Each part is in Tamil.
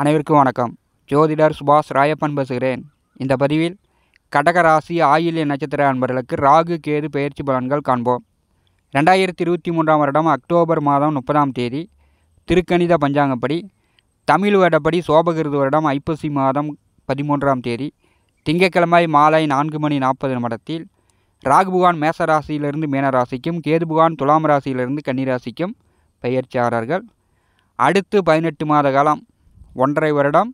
அனைவருக்கும் வணக்கம் ஜோதிடர் சுபாஷ் ராயப்பன் பேசுகிறேன் இந்த பதிவில் கடகராசி ஆயில்ய நட்சத்திர அன்பர்களுக்கு ராகு கேது பயிற்சி பலன்கள் காண்போம் ரெண்டாயிரத்தி இருபத்தி மூன்றாம் வருடம் அக்டோபர் மாதம் முப்பதாம் தேதி திருக்கணித பஞ்சாங்கப்படி தமிழ் வருடப்படி சோபகிருது வருடம் ஐப்பசி மாதம் பதிமூன்றாம் தேதி திங்கட்கிழமை மாலை நான்கு மணி நாற்பது நிமிடத்தில் ராகுபுகான் மேசராசியிலிருந்து மீனராசிக்கும் கேதுபுகான் துலாம் ராசியிலிருந்து கன்னிராசிக்கும் பயிற்சியாளர்கள் அடுத்து பதினெட்டு மாத காலம் ஒன்றரை வருடம்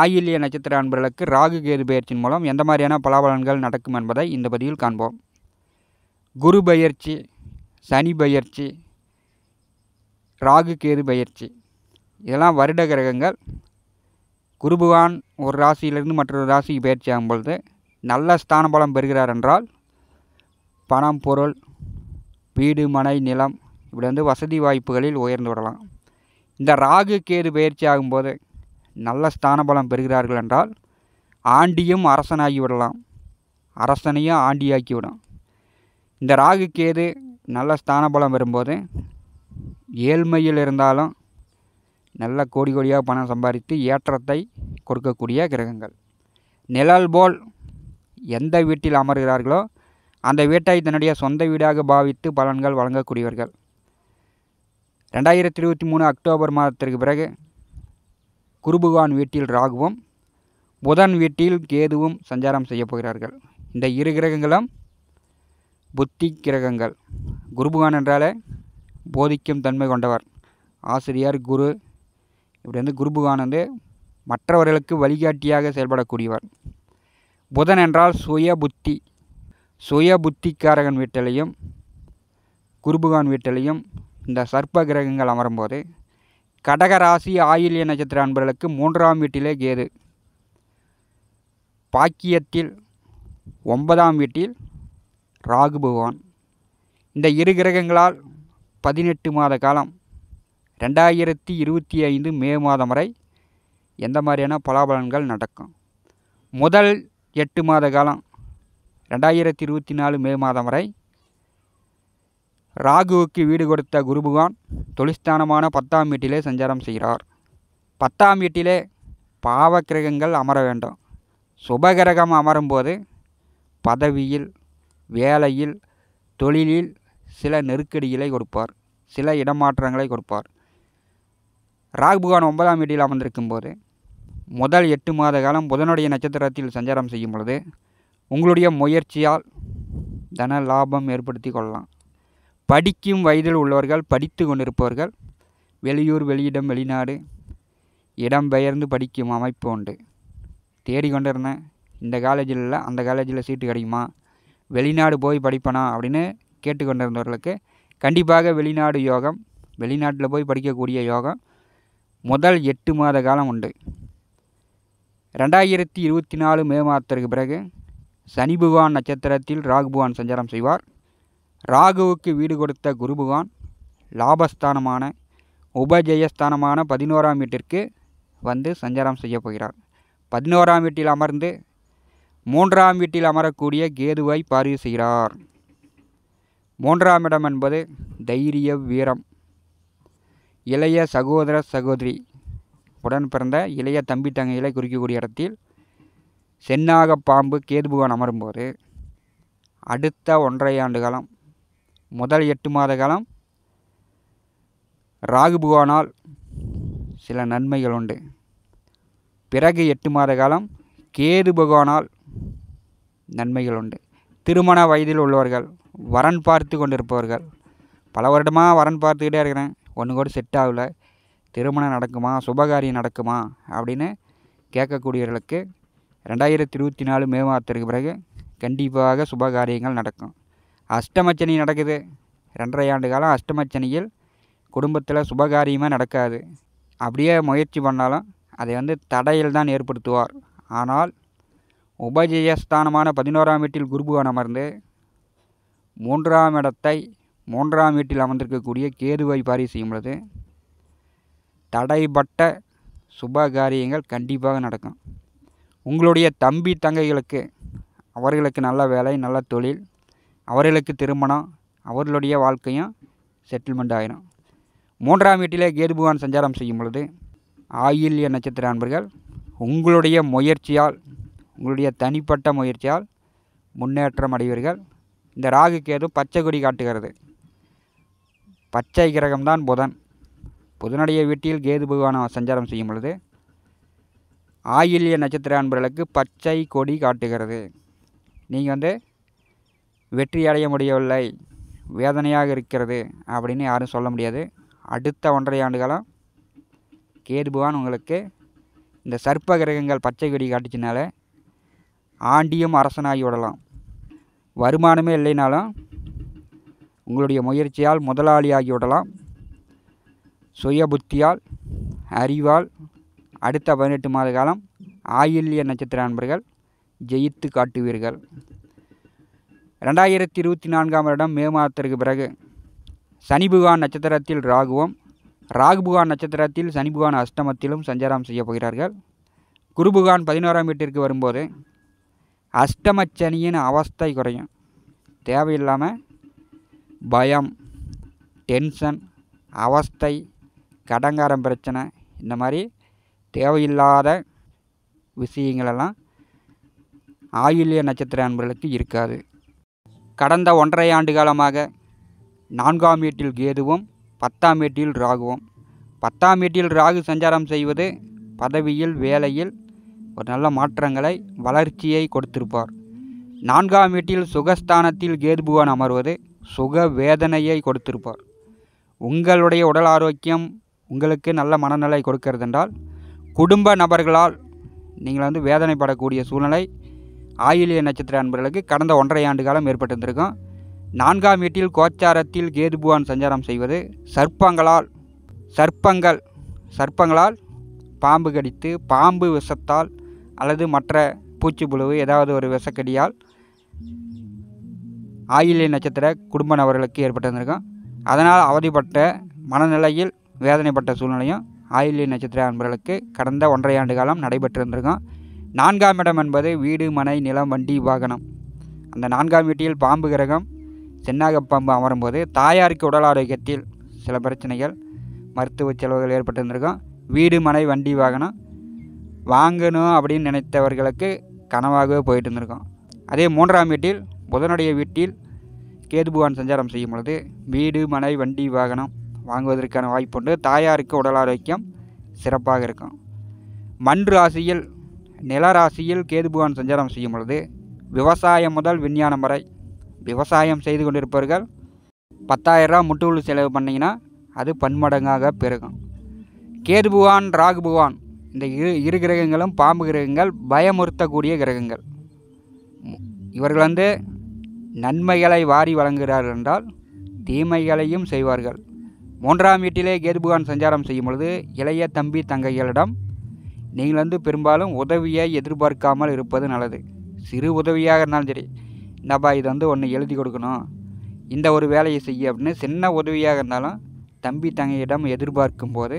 ஆயில்ய நட்சத்திர அன்பர்களுக்கு ராகு கேது பயிற்சியின் மூலம் எந்த மாதிரியான பலாபலன்கள் நடக்கும் என்பதை இந்த பதிவில் காண்போம் குரு பயிற்சி சனி பயிற்சி ராகு கேது பயிற்சி இதெல்லாம் வருட கிரகங்கள் குருபகவான் ஒரு ராசியிலிருந்து மற்றொரு ராசிக்கு பயிற்சி ஆகும் பொழுது நல்ல ஸ்தான பலம் பெறுகிறார் என்றால் பணம் பொருள் வீடு மனை நிலம் இப்படி வந்து வசதி வாய்ப்புகளில் உயர்ந்து விடலாம் இந்த ராகு கேது பயிற்சி ஆகும்போது நல்ல ஸ்தான பலம் பெறுகிறார்கள் என்றால் ஆண்டியும் அரசனாகி விடலாம் அரசனையும் ஆண்டியாக்கி விடும் இந்த ராகு கேது நல்ல ஸ்தான பலம் வரும்போது ஏழ்மையில் இருந்தாலும் நல்ல கோடி கோடியாக பணம் சம்பாதித்து ஏற்றத்தை கொடுக்கக்கூடிய கிரகங்கள் நிழல் போல் எந்த வீட்டில் அமர்கிறார்களோ அந்த வீட்டை தன்னுடைய சொந்த வீடாக பாவித்து பலன்கள் வழங்கக்கூடியவர்கள் ரெண்டாயிரத்தி இருபத்தி மூணு அக்டோபர் மாதத்திற்கு பிறகு குருபகவான் வீட்டில் ராகுவும் புதன் வீட்டில் கேதுவும் சஞ்சாரம் செய்யப்போகிறார்கள் இந்த இரு கிரகங்களும் புத்தி கிரகங்கள் குருபகவான் என்றாலே போதிக்கும் தன்மை கொண்டவர் ஆசிரியர் குரு இப்படி வந்து குருபகவான் வந்து மற்றவர்களுக்கு வழிகாட்டியாக செயல்படக்கூடியவர் புதன் என்றால் சுய புத்தி சுய புத்திக்காரகன் வீட்டிலையும் குருபகவான் வீட்டிலையும் இந்த சர்ப்ப கிரகங்கள் அமரும்போது கடகராசி ஆயில்ய நட்சத்திர அன்பர்களுக்கு மூன்றாம் வீட்டிலே கேது பாக்கியத்தில் ஒன்பதாம் வீட்டில் ராகு பகவான் இந்த இரு கிரகங்களால் பதினெட்டு மாத காலம் ரெண்டாயிரத்தி இருபத்தி ஐந்து மே மாதம் வரை எந்த மாதிரியான பலாபலன்கள் நடக்கும் முதல் எட்டு மாத காலம் ரெண்டாயிரத்தி இருபத்தி நாலு மே மாதம் வரை ராகுவுக்கு வீடு கொடுத்த குருபுகான் தொழிஸ்தானமான பத்தாம் வீட்டிலே சஞ்சாரம் செய்கிறார் பத்தாம் வீட்டிலே பாவ கிரகங்கள் அமர வேண்டும் சுபகிரகம் அமரும்போது பதவியில் வேலையில் தொழிலில் சில நெருக்கடிகளை கொடுப்பார் சில இடமாற்றங்களை கொடுப்பார் ராகுபகவான் ஒன்பதாம் வீட்டில் அமர்ந்திருக்கும் போது முதல் எட்டு மாத காலம் புதனுடைய நட்சத்திரத்தில் சஞ்சாரம் செய்யும் பொழுது உங்களுடைய முயற்சியால் தன லாபம் ஏற்படுத்தி கொள்ளலாம் படிக்கும் வயதில் உள்ளவர்கள் படித்து கொண்டிருப்பவர்கள் வெளியூர் வெளியிடம் வெளிநாடு இடம் பெயர்ந்து படிக்கும் அமைப்பு உண்டு தேடிக்கொண்டிருந்தேன் இந்த காலேஜில் இல்லை அந்த காலேஜில் சீட்டு கிடைக்குமா வெளிநாடு போய் படிப்பனா அப்படின்னு கேட்டுக்கொண்டிருந்தவர்களுக்கு கண்டிப்பாக வெளிநாடு யோகம் வெளிநாட்டில் போய் படிக்கக்கூடிய யோகம் முதல் எட்டு மாத காலம் உண்டு ரெண்டாயிரத்தி இருபத்தி நாலு மே மாதத்திற்கு பிறகு சனி பகவான் நட்சத்திரத்தில் பகவான் சஞ்சாரம் செய்வார் ராகுவுக்கு வீடு கொடுத்த குருபகவான் லாபஸ்தானமான உபஜெயஸ்தானமான பதினோராம் வீட்டிற்கு வந்து சஞ்சாரம் செய்ய போகிறார் பதினோராம் வீட்டில் அமர்ந்து மூன்றாம் வீட்டில் அமரக்கூடிய கேதுவை பார்வை செய்கிறார் மூன்றாம் இடம் என்பது தைரிய வீரம் இளைய சகோதர சகோதரி உடன் பிறந்த இளைய தம்பி தங்கைகளை குறிக்கக்கூடிய இடத்தில் சென்னாக பாம்பு கேதுபுகான் அமரும்போது அடுத்த ஒன்றை ஆண்டு காலம் முதல் எட்டு மாத காலம் ராகு பகவானால் சில நன்மைகள் உண்டு பிறகு எட்டு மாத காலம் கேது பகவானால் நன்மைகள் உண்டு திருமண வயதில் உள்ளவர்கள் வரன் பார்த்து கொண்டிருப்பவர்கள் பல வருடமாக வரன் பார்த்துக்கிட்டே இருக்கிறேன் ஒன்று கூட செட் ஆகலை திருமணம் நடக்குமா சுபகாரியம் நடக்குமா அப்படின்னு கேட்கக்கூடியவர்களுக்கு ரெண்டாயிரத்தி இருபத்தி நாலு மே மாதத்திற்கு பிறகு கண்டிப்பாக சுபகாரியங்கள் நடக்கும் அஷ்டமச்சனி நடக்குது ரெண்டரை ஆண்டு காலம் அஷ்டமச்சனியில் குடும்பத்தில் சுபகாரியமாக நடக்காது அப்படியே முயற்சி பண்ணாலும் அதை வந்து தடையில் தான் ஏற்படுத்துவார் ஆனால் உபஜயஸ்தானமான பதினோராம் வீட்டில் குருபுவன் அமர்ந்து மூன்றாம் இடத்தை மூன்றாம் வீட்டில் அமர்ந்திருக்கக்கூடிய கேதுவை பாரி செய்யும் பொழுது தடைப்பட்ட சுப காரியங்கள் கண்டிப்பாக நடக்கும் உங்களுடைய தம்பி தங்கைகளுக்கு அவர்களுக்கு நல்ல வேலை நல்ல தொழில் அவர்களுக்கு திருமணம் அவர்களுடைய வாழ்க்கையும் செட்டில்மெண்ட் ஆகிடும் மூன்றாம் வீட்டிலே கேது பகவான் சஞ்சாரம் செய்யும் பொழுது ஆயில்ய நட்சத்திர அன்பர்கள் உங்களுடைய முயற்சியால் உங்களுடைய தனிப்பட்ட முயற்சியால் முன்னேற்றம் அடைவீர்கள் இந்த ராகு கேது பச்சை கொடி காட்டுகிறது பச்சை கிரகம்தான் புதன் புதனுடைய வீட்டில் கேது பகவான சஞ்சாரம் செய்யும் பொழுது ஆயில்ய நட்சத்திர அன்பர்களுக்கு பச்சை கொடி காட்டுகிறது நீங்கள் வந்து வெற்றியடைய முடியவில்லை வேதனையாக இருக்கிறது அப்படின்னு யாரும் சொல்ல முடியாது அடுத்த ஒன்றரை ஆண்டுகாலம் கேதுபவான் உங்களுக்கு இந்த சர்ப்ப கிரகங்கள் பச்சை கொடி காட்டுச்சுனால ஆண்டியும் அரசனாகி விடலாம் வருமானமே இல்லைனாலும் உங்களுடைய முயற்சியால் முதலாளி ஆகிவிடலாம் சுய புத்தியால் அறிவால் அடுத்த பதினெட்டு மாத காலம் ஆயில்ய நட்சத்திர நண்பர்கள் ஜெயித்து காட்டுவீர்கள் ரெண்டாயிரத்தி இருபத்தி நான்காம் வருடம் மே மாதத்திற்கு பிறகு சனி புகான் நட்சத்திரத்தில் ராகுவும் ராகுபுகான் நட்சத்திரத்தில் சனிபுகான் அஷ்டமத்திலும் சஞ்சாரம் செய்யப் போகிறார்கள் குருபுகான் பதினோராம் வீட்டிற்கு வரும்போது அஷ்டமச்சனியின் அவஸ்தை குறையும் தேவையில்லாமல் பயம் டென்ஷன் அவஸ்தை கடங்காரம் பிரச்சனை இந்த மாதிரி தேவையில்லாத விஷயங்களெல்லாம் ஆயுள்ய நட்சத்திர அன்பர்களுக்கு இருக்காது கடந்த ஒன்றரை ஆண்டு காலமாக நான்காம் வீட்டில் கேதுவும் பத்தாம் வீட்டில் ராகுவும் பத்தாம் வீட்டில் ராகு சஞ்சாரம் செய்வது பதவியில் வேலையில் ஒரு நல்ல மாற்றங்களை வளர்ச்சியை கொடுத்திருப்பார் நான்காம் வீட்டில் சுகஸ்தானத்தில் கேதுபுவான் அமர்வது சுக வேதனையை கொடுத்திருப்பார் உங்களுடைய உடல் ஆரோக்கியம் உங்களுக்கு நல்ல மனநிலை கொடுக்கறதென்றால் குடும்ப நபர்களால் நீங்கள் வந்து வேதனைப்படக்கூடிய சூழ்நிலை ஆயிலிய நட்சத்திர அன்பர்களுக்கு கடந்த ஒன்றரை ஆண்டு காலம் ஏற்பட்டிருந்திருக்கும் நான்காம் வீட்டில் கோச்சாரத்தில் கேது சஞ்சாரம் செய்வது சர்ப்பங்களால் சர்ப்பங்கள் சர்ப்பங்களால் பாம்பு கடித்து பாம்பு விஷத்தால் அல்லது மற்ற பூச்சி புழுவு ஏதாவது ஒரு விஷக்கடியால் ஆயிலிய நட்சத்திர குடும்ப நபர்களுக்கு ஏற்பட்டிருந்திருக்கும் அதனால் அவதிப்பட்ட மனநிலையில் வேதனைப்பட்ட சூழ்நிலையும் ஆயிலிய நட்சத்திர அன்பர்களுக்கு கடந்த ஒன்றரை ஆண்டு காலம் நடைபெற்றிருந்திருக்கும் நான்காம் இடம் என்பது வீடு மனை நிலம் வண்டி வாகனம் அந்த நான்காம் வீட்டில் பாம்பு கிரகம் சென்னாக பாம்பு அமரும்போது தாயாருக்கு உடல் ஆரோக்கியத்தில் சில பிரச்சனைகள் மருத்துவ செலவுகள் ஏற்பட்டிருந்திருக்கும் வீடு மனை வண்டி வாகனம் வாங்கணும் அப்படின்னு நினைத்தவர்களுக்கு கனவாகவே போயிட்டு இருந்திருக்கும் அதே மூன்றாம் வீட்டில் புதனுடைய வீட்டில் கேதுபுவான் சஞ்சாரம் செய்யும் பொழுது வீடு மனை வண்டி வாகனம் வாங்குவதற்கான வாய்ப்புண்டு தாயாருக்கு உடல் ஆரோக்கியம் சிறப்பாக இருக்கும் மண் ராசியில் நிலராசியில் கேதுபகவான் சஞ்சாரம் செய்யும் பொழுது விவசாயம் முதல் விஞ்ஞானம் வரை விவசாயம் செய்து கொண்டிருப்பவர்கள் பத்தாயிரரூபா முட்டுகுள் செலவு பண்ணிங்கன்னா அது பன்மடங்காக பெருகும் கேது பகவான் ராகு பகவான் இந்த இரு இரு கிரகங்களும் பாம்பு கிரகங்கள் பயமுறுத்தக்கூடிய கிரகங்கள் இவர்கள் வந்து நன்மைகளை வாரி வழங்குகிறார்கள் என்றால் தீமைகளையும் செய்வார்கள் மூன்றாம் வீட்டிலே கேது பகவான் சஞ்சாரம் செய்யும் பொழுது இளைய தம்பி தங்கைகளிடம் நீங்கள் வந்து பெரும்பாலும் உதவியை எதிர்பார்க்காமல் இருப்பது நல்லது சிறு உதவியாக இருந்தாலும் சரி இந்தப்பா இது வந்து ஒன்று எழுதி கொடுக்கணும் இந்த ஒரு வேலையை செய்ய அப்படின்னு சின்ன உதவியாக இருந்தாலும் தம்பி தங்கையிடம் எதிர்பார்க்கும் போது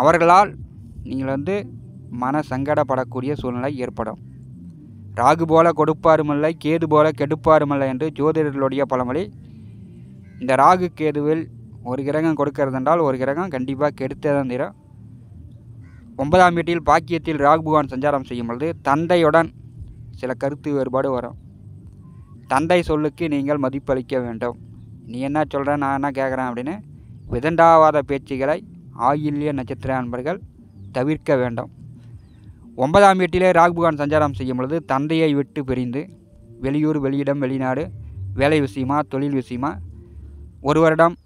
அவர்களால் நீங்கள் வந்து மன சங்கடப்படக்கூடிய சூழ்நிலை ஏற்படும் ராகு போல கொடுப்பாருமில்லை கேது போல கெடுப்பாருமில்லை என்று ஜோதிடர்களுடைய பழமொழி இந்த ராகு கேதுவில் ஒரு கிரகம் கொடுக்கறதென்றால் ஒரு கிரகம் கண்டிப்பாக கெடுத்தே தான் தீரும் ஒன்பதாம் வீட்டில் பாக்கியத்தில் ராகுபகவான் சஞ்சாரம் செய்யும் பொழுது தந்தையுடன் சில கருத்து வேறுபாடு வரும் தந்தை சொல்லுக்கு நீங்கள் மதிப்பளிக்க வேண்டும் நீ என்ன சொல்கிற நான் என்ன கேட்குறேன் அப்படின்னு விதண்டாவாத பேச்சுகளை ஆயில்ய நட்சத்திர நண்பர்கள் தவிர்க்க வேண்டும் ஒன்பதாம் வீட்டிலே ராகுபகான் சஞ்சாரம் செய்யும் பொழுது தந்தையை விட்டு பிரிந்து வெளியூர் வெளியிடம் வெளிநாடு வேலை விஷயமா தொழில் விஷயமா ஒரு வருடம்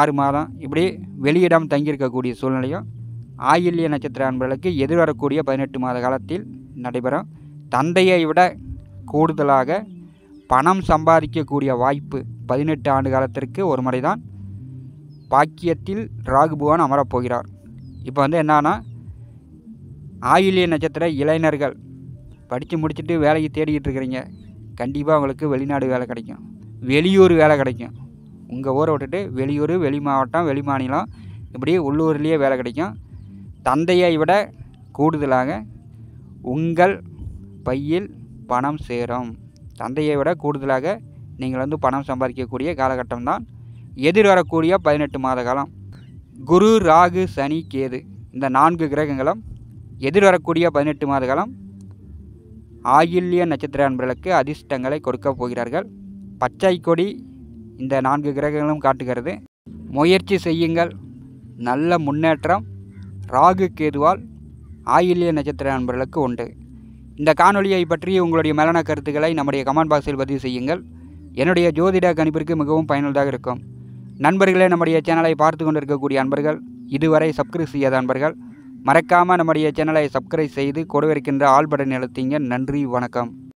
ஆறு மாதம் இப்படி வெளியிடம் தங்கியிருக்கக்கூடிய சூழ்நிலையும் ஆயில்ய நட்சத்திர அன்பர்களுக்கு எதிர்வரக்கூடிய பதினெட்டு மாத காலத்தில் நடைபெறும் தந்தையை விட கூடுதலாக பணம் சம்பாதிக்கக்கூடிய வாய்ப்பு பதினெட்டு ஆண்டு காலத்திற்கு ஒரு முறை தான் பாக்கியத்தில் ராகுபுவான் அமரப்போகிறார் இப்போ வந்து என்னன்னா ஆயுளிய நட்சத்திர இளைஞர்கள் படித்து முடிச்சுட்டு வேலையை தேடிக்கிட்டு இருக்கிறீங்க கண்டிப்பாக உங்களுக்கு வெளிநாடு வேலை கிடைக்கும் வெளியூர் வேலை கிடைக்கும் உங்கள் ஊரை விட்டுட்டு வெளியூர் வெளி மாவட்டம் வெளி மாநிலம் இப்படி உள்ளூர்லேயே வேலை கிடைக்கும் தந்தையை விட கூடுதலாக உங்கள் பையில் பணம் சேரும் தந்தையை விட கூடுதலாக நீங்கள் வந்து பணம் சம்பாதிக்கக்கூடிய காலகட்டம் தான் எதிர்வரக்கூடிய பதினெட்டு மாத காலம் குரு ராகு சனி கேது இந்த நான்கு கிரகங்களும் எதிர்வரக்கூடிய பதினெட்டு மாத காலம் ஆயில்ய நட்சத்திர அன்பர்களுக்கு அதிர்ஷ்டங்களை கொடுக்கப் போகிறார்கள் பச்சை கொடி இந்த நான்கு கிரகங்களும் காட்டுகிறது முயற்சி செய்யுங்கள் நல்ல முன்னேற்றம் ராகு கேதுவால் ஆயில்ய நட்சத்திர நண்பர்களுக்கு உண்டு இந்த காணொலியை பற்றி உங்களுடைய மரண கருத்துக்களை நம்முடைய கமெண்ட் பாக்ஸில் பதிவு செய்யுங்கள் என்னுடைய ஜோதிட கணிப்பிற்கு மிகவும் பயனுள்ளதாக இருக்கும் நண்பர்களே நம்முடைய சேனலை பார்த்து கொண்டிருக்கக்கூடிய அன்பர்கள் இதுவரை சப்ஸ்கிரைப் செய்யாத அன்பர்கள் மறக்காமல் நம்முடைய சேனலை சப்ஸ்கிரைப் செய்து கொடுவிருக்கின்ற ஆள்படை நிலத்தீங்க நன்றி வணக்கம்